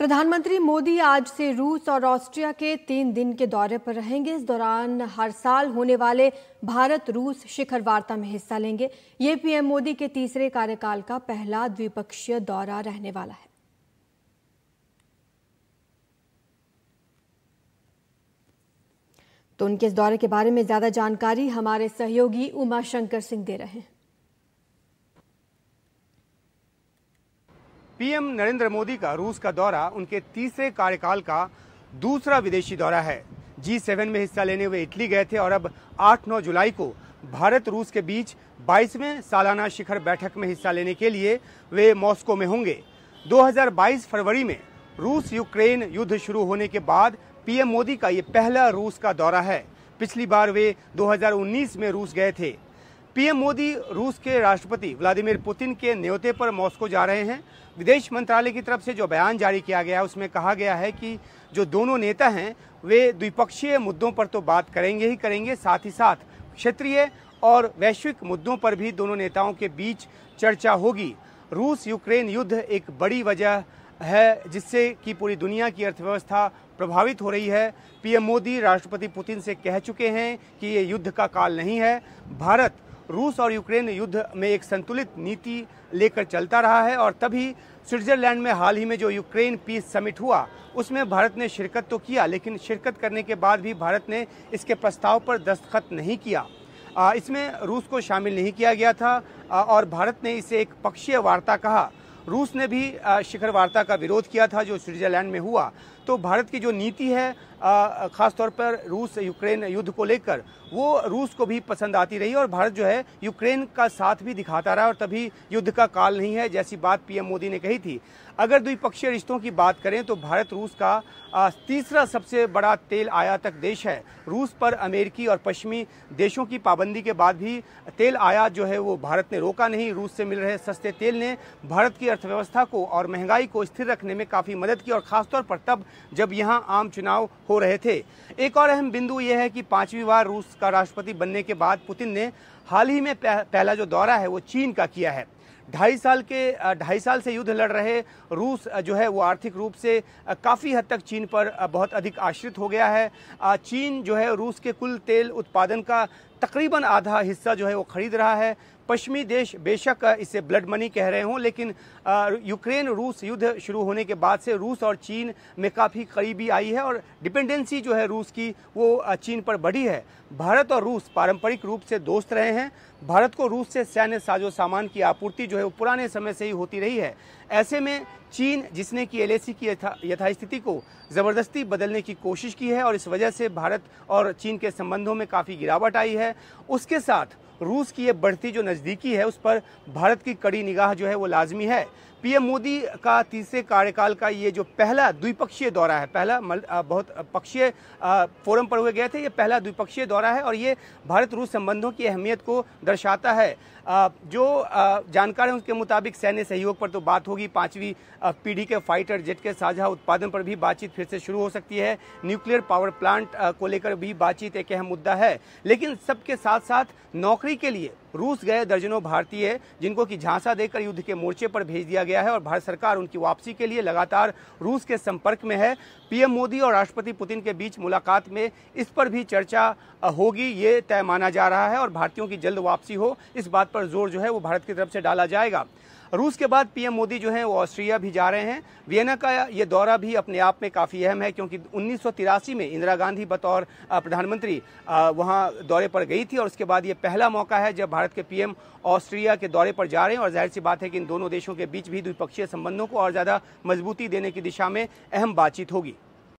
प्रधानमंत्री मोदी आज से रूस और ऑस्ट्रिया के तीन दिन के दौरे पर रहेंगे इस दौरान हर साल होने वाले भारत रूस शिखर वार्ता में हिस्सा लेंगे ये पीएम मोदी के तीसरे कार्यकाल का पहला द्विपक्षीय दौरा रहने वाला है तो उनके इस दौरे के बारे में ज्यादा जानकारी हमारे सहयोगी उमा शंकर सिंह दे रहे हैं पीएम नरेंद्र मोदी का रूस का दौरा उनके तीसरे कार्यकाल का दूसरा विदेशी दौरा है जी सेवन में हिस्सा लेने वे इटली गए थे और अब 8-9 जुलाई को भारत रूस के बीच 22वें सालाना शिखर बैठक में हिस्सा लेने के लिए वे मॉस्को में होंगे 2022 फरवरी में रूस यूक्रेन युद्ध शुरू होने के बाद पीएम मोदी का ये पहला रूस का दौरा है पिछली बार वे 2019 में रूस गए थे पीएम मोदी रूस के राष्ट्रपति व्लादिमीर पुतिन के न्योते पर मॉस्को जा रहे हैं विदेश मंत्रालय की तरफ से जो बयान जारी किया गया है उसमें कहा गया है कि जो दोनों नेता हैं वे द्विपक्षीय मुद्दों पर तो बात करेंगे ही करेंगे साथ ही साथ क्षेत्रीय और वैश्विक मुद्दों पर भी दोनों नेताओं के बीच चर्चा होगी रूस यूक्रेन युद्ध एक बड़ी वजह है जिससे कि पूरी दुनिया की अर्थव्यवस्था प्रभावित हो रही है पीएम मोदी राष्ट्रपति पुतिन से कह चुके हैं कि ये युद्ध का काल नहीं है भारत रूस और यूक्रेन युद्ध में एक संतुलित नीति लेकर चलता रहा है और तभी स्विट्जरलैंड में हाल ही में जो यूक्रेन पीस समिट हुआ उसमें भारत ने शिरकत तो किया लेकिन शिरकत करने के बाद भी भारत ने इसके प्रस्ताव पर दस्तखत नहीं किया इसमें रूस को शामिल नहीं किया गया था और भारत ने इसे एक पक्षीय वार्ता कहा रूस ने भी शिखर वार्ता का विरोध किया था जो स्विट्जरलैंड में हुआ तो भारत की जो नीति है खासतौर पर रूस यूक्रेन युद्ध को लेकर वो रूस को भी पसंद आती रही और भारत जो है यूक्रेन का साथ भी दिखाता रहा और तभी युद्ध का काल नहीं है जैसी बात पीएम मोदी ने कही थी अगर द्विपक्षीय रिश्तों की बात करें तो भारत रूस का तीसरा सबसे बड़ा तेल आयातक देश है रूस पर अमेरिकी और पश्चिमी देशों की पाबंदी के बाद भी तेल आयात जो है वो भारत ने रोका नहीं रूस से मिल रहे सस्ते तेल ने भारत की अर्थव्यवस्था को और महंगाई को स्थिर रखने में काफ़ी मदद की और खासतौर पर तब जब यहाँ आम चुनाव हो रहे थे एक और अहम बिंदु यह है कि पांचवीं बार रूस का राष्ट्रपति बनने के बाद पुतिन ने हाल ही में पहला जो दौरा है वो चीन का किया है ढाई साल के ढाई साल से युद्ध लड़ रहे रूस जो है वो आर्थिक रूप से काफ़ी हद तक चीन पर बहुत अधिक आश्रित हो गया है चीन जो है रूस के कुल तेल उत्पादन का तकरीबन आधा हिस्सा जो है वो खरीद रहा है पश्चिमी देश बेशक इसे ब्लड मनी कह रहे हों लेकिन यूक्रेन रूस युद्ध शुरू होने के बाद से रूस और चीन में काफ़ी करीबी आई है और डिपेंडेंसी जो है रूस की वो चीन पर बढ़ी है भारत और रूस पारंपरिक रूप से दोस्त रहे हैं भारत को रूस से सैन्य साजो सामान की आपूर्ति जो है वो पुराने समय से ही होती रही है ऐसे में चीन जिसने कि एल की यथास्थिति को ज़बरदस्ती बदलने की कोशिश की है और इस वजह से भारत और चीन के संबंधों में काफ़ी गिरावट आई है है उसके साथ रूस की ये बढ़ती जो नज़दीकी है उस पर भारत की कड़ी निगाह जो है वो लाजमी है पीएम मोदी का तीसरे कार्यकाल का ये जो पहला द्विपक्षीय दौरा है पहला बहुत पक्षीय फोरम पर हुए गए थे ये पहला द्विपक्षीय दौरा है और ये भारत रूस संबंधों की अहमियत को दर्शाता है जो जानकार है उसके मुताबिक सैन्य सहयोग पर तो बात होगी पाँचवीं पीढ़ी के फाइटर जेट के साझा उत्पादन पर भी बातचीत फिर से शुरू हो सकती है न्यूक्लियर पावर प्लांट को लेकर भी बातचीत एक अहम मुद्दा है लेकिन सबके साथ साथ नौकरी के लिए रूस गए दर्जनों भारतीय जिनको कि झांसा देकर युद्ध के मोर्चे पर भेज दिया गया है और भारत सरकार उनकी वापसी के लिए लगातार रूस के संपर्क में है पीएम मोदी और राष्ट्रपति पुतिन के बीच मुलाकात में इस पर भी चर्चा होगी ये तय माना जा रहा है और भारतीयों की जल्द वापसी हो इस बात पर जोर जो है वो भारत की तरफ से डाला जाएगा रूस के बाद पीएम मोदी जो हैं वो ऑस्ट्रिया भी जा रहे हैं वियना का ये दौरा भी अपने आप में काफ़ी अहम है क्योंकि उन्नीस में इंदिरा गांधी बतौर प्रधानमंत्री वहाँ दौरे पर गई थी और उसके बाद ये पहला मौका है जब भारत के पीएम ऑस्ट्रिया के दौरे पर जा रहे हैं और जाहिर सी बात है कि इन दोनों देशों के बीच भी द्विपक्षीय संबंधों को और ज़्यादा मजबूती देने की दिशा में अहम बातचीत होगी